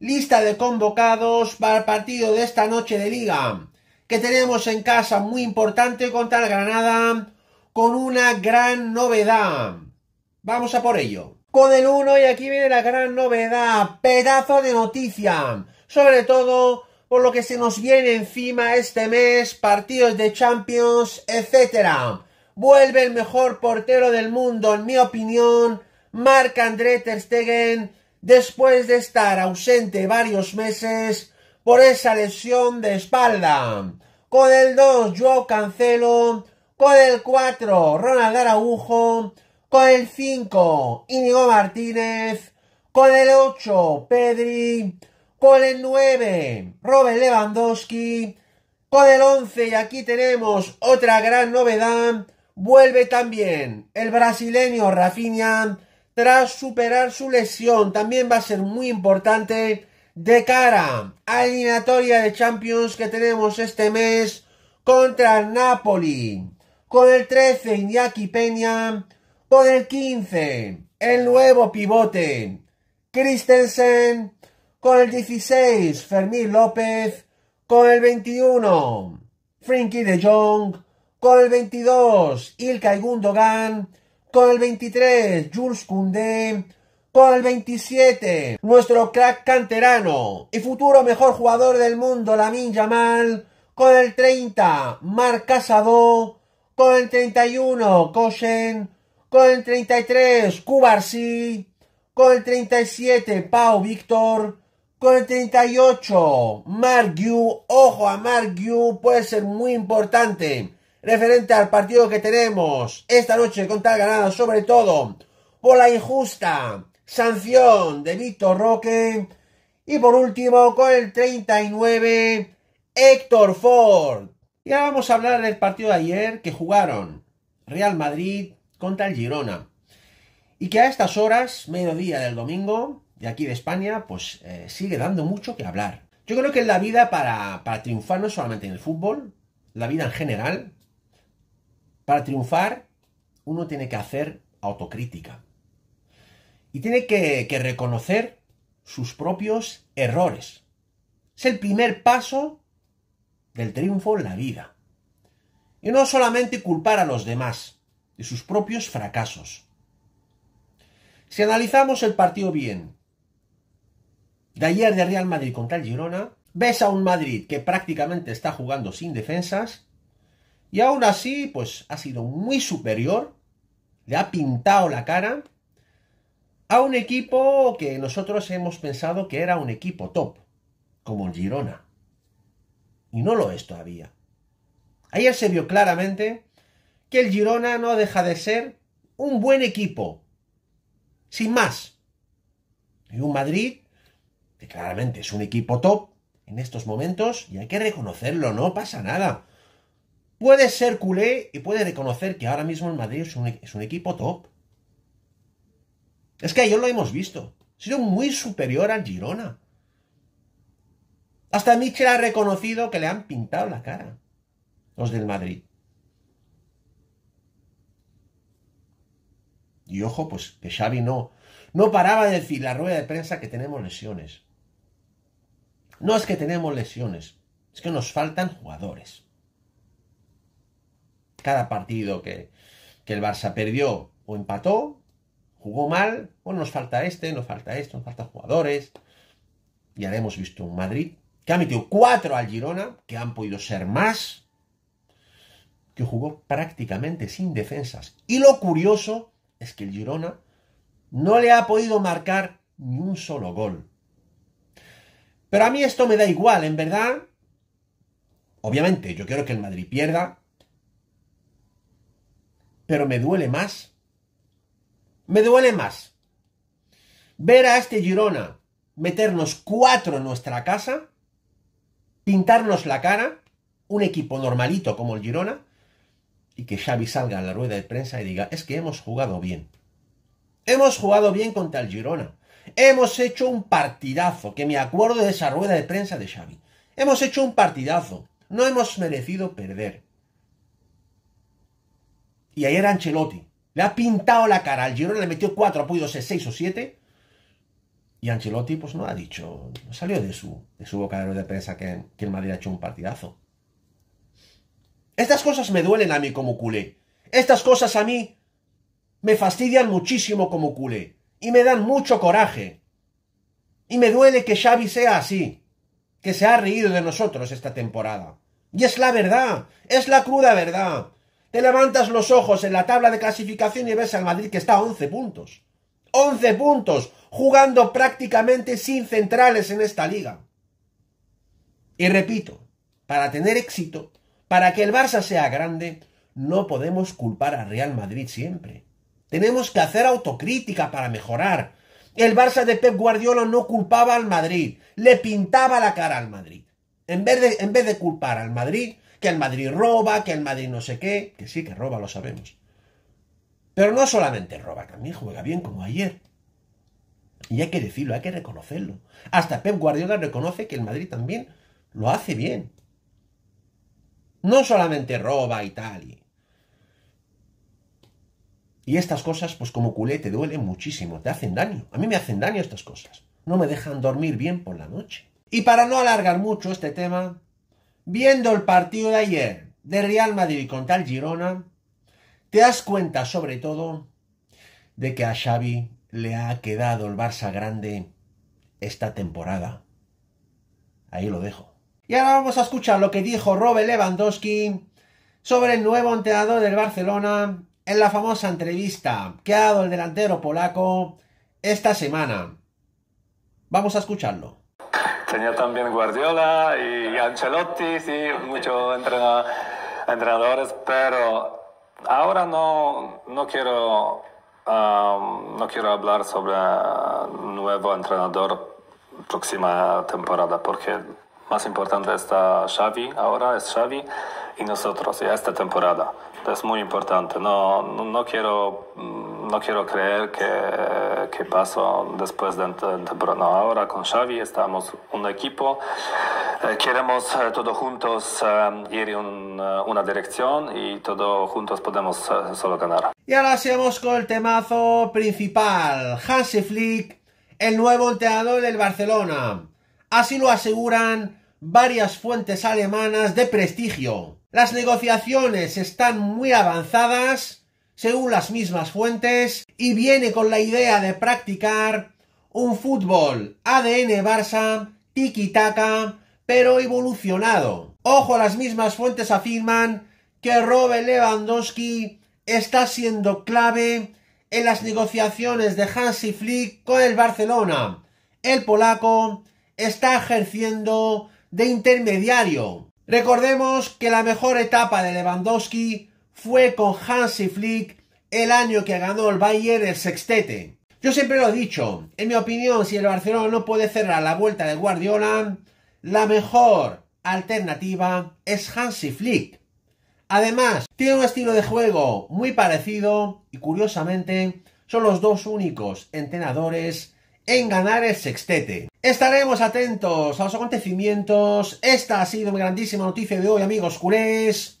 lista de convocados para el partido de esta noche de liga que tenemos en casa muy importante contra Granada con una gran novedad. Vamos a por ello. Con el 1 y aquí viene la gran novedad, pedazo de noticia, sobre todo por lo que se nos viene encima este mes, partidos de Champions, etcétera. Vuelve el mejor portero del mundo, en mi opinión, Marc André Ter Stegen después de estar ausente varios meses por esa lesión de espalda. Con el 2, Joao Cancelo. Con el 4, Ronald Araujo. Con el 5, Inigo Martínez. Con el 8, Pedri. Con el 9, Robert Lewandowski. Con el 11, y aquí tenemos otra gran novedad, vuelve también el brasileño Rafinha tras superar su lesión. También va a ser muy importante de cara a la eliminatoria de Champions que tenemos este mes contra el Napoli. Con el 13 Iñaki Peña, con el 15 el nuevo pivote Christensen, con el 16 Fermín López, con el 21 Frankie de Jong, con el 22 Ilkay Gundogan, con el 23, Jules Koundé. Con el 27, nuestro crack canterano y futuro mejor jugador del mundo, Lamin Yamal. Con el 30, Marc Casado. Con el 31, Koshen. Con el 33, Kubarsi. Con el 37, Pau Víctor. Con el 38, Margiu. Ojo a you puede ser muy importante referente al partido que tenemos esta noche contra el Granada, sobre todo por la injusta sanción de Víctor Roque. Y por último, con el 39, Héctor Ford. Y ahora vamos a hablar del partido de ayer que jugaron Real Madrid contra el Girona. Y que a estas horas, mediodía del domingo, de aquí de España, pues eh, sigue dando mucho que hablar. Yo creo que en la vida para, para triunfar, no solamente en el fútbol, la vida en general, para triunfar, uno tiene que hacer autocrítica. Y tiene que, reconocer sus propios errores. Es el primer paso del triunfo en la vida. Y no solamente culpar a los demás de sus propios fracasos. Si analizamos el partido bien de ayer de Real Madrid contra el Girona, ves a un Madrid que prácticamente está jugando sin defensas, y aún así, pues ha sido muy superior, le ha pintado la cara a un equipo que nosotros hemos pensado que era un equipo top, como el Girona. Y no lo es todavía. Ayer se vio claramente que el Girona no deja de ser un buen equipo, sin más. Y un Madrid, que claramente es un equipo top en estos momentos, y hay que reconocerlo, no pasa nada. Puede ser culé y puede reconocer que ahora mismo el Madrid e-, es un, equipo top. Es que ayer lo hemos visto. Ha sido muy superior al Girona. Hasta Michel ha reconocido que le han pintado la cara los del Madrid. Y ojo, pues que Xavi no, no paraba de decir la rueda de prensa que tenemos lesiones. No es que tenemos lesiones, es que nos faltan jugadores cada partido que, el Barça perdió o empató, jugó mal, bueno, nos falta este, nos falta esto, nos falta jugadores. Ya hemos visto un Madrid que ha metido cuatro al Girona, que han podido ser más, que jugó prácticamente sin defensas. Y lo curioso es que el Girona no le ha podido marcar ni un solo gol. Pero a mí esto me da igual, en verdad. Obviamente, yo quiero que el Madrid pierda, pero me duele más. Me duele más. Ver a este Girona meternos cuatro en nuestra casa, pintarnos la cara, un equipo normalito como el Girona, y que Xavi salga a la rueda de prensa y diga, es que hemos jugado bien. Hemos jugado bien contra el Girona. Hemos hecho un partidazo, que me acuerdo de esa rueda de prensa de Xavi. Hemos hecho un partidazo. No hemos merecido perder y ayer Ancelotti le ha pintado la cara al Girona, le metió cuatro, ha podido ser seis o siete. Y Ancelotti pues no ha dicho, no salió de su, de su de prensa que, que el Madrid ha hecho un partidazo. Estas cosas me duelen a mí como culé. Estas cosas a mí me fastidian muchísimo como culé. Y me dan mucho coraje. Y me duele que Xavi sea así. Que se ha reído de nosotros esta temporada. Y es la verdad. Es la cruda verdad. Te levantas los ojos en la tabla de clasificación y ves al Madrid que está a 11 puntos. 11 puntos, jugando prácticamente sin centrales en esta liga. Y repito, para tener éxito, para que el Barça sea grande, no podemos culpar al Real Madrid siempre. Tenemos que hacer autocrítica para mejorar. El Barça de Pep Guardiola no culpaba al Madrid, le pintaba la cara al Madrid. En vez de, en vez de culpar al Madrid, que el Madrid roba, que el Madrid no sé qué, que sí, que roba, lo sabemos. Pero no solamente roba, también juega bien como ayer. Y hay que decirlo, hay que reconocerlo. Hasta Pep Guardiola reconoce que el Madrid también lo hace bien. No solamente roba y tal. Y, y estas cosas, pues como culé, te duelen muchísimo, te hacen daño. A mí me hacen daño estas cosas. No me dejan dormir bien por la noche. Y para no alargar mucho este tema, viendo el partido de ayer de Real Madrid contra el Girona, te das cuenta sobre todo de que a Xavi le ha quedado el Barça grande esta temporada. Ahí lo dejo. Y ahora vamos a escuchar lo que dijo Robert Lewandowski sobre el nuevo entrenador del Barcelona en la famosa entrevista que ha dado el delantero polaco esta semana. Vamos a escucharlo tenía también Guardiola y Ancelotti, sí, muchos entrenadores, pero ahora no, no quiero... no quiero hablar sobre nuevo entrenador próxima temporada porque más importante está Xavi ahora es Xavi y nosotros y esta temporada es muy importante no, no quiero mm, no quiero creer que, que pasó después de, Bruno. Ahora con Xavi estamos un equipo, eh, queremos eh, todos juntos eh, ir en una dirección y todos juntos podemos solo ganar. Y ahora seguimos con el temazo principal. Hansi Flick, el nuevo entrenador del Barcelona. Así lo aseguran varias fuentes alemanas de prestigio. Las negociaciones están muy avanzadas según las mismas fuentes, y viene con la idea de practicar un fútbol ADN Barça, tiki-taka, pero evolucionado. Ojo, las mismas fuentes afirman que Robert Lewandowski está siendo clave en las negociaciones de Hansi Flick con el Barcelona. El polaco está ejerciendo de intermediario. Recordemos que la mejor etapa de Lewandowski fue con Hansi Flick el año que ganó el Bayern el sextete. Yo siempre lo he dicho, en mi opinión, si el Barcelona no puede cerrar la vuelta del Guardiola, la mejor alternativa es Hansi Flick. Además, tiene un estilo de juego muy parecido y curiosamente son los dos únicos entrenadores en ganar el sextete. Estaremos atentos a los acontecimientos. Esta ha sido mi grandísima noticia de hoy, amigos culés.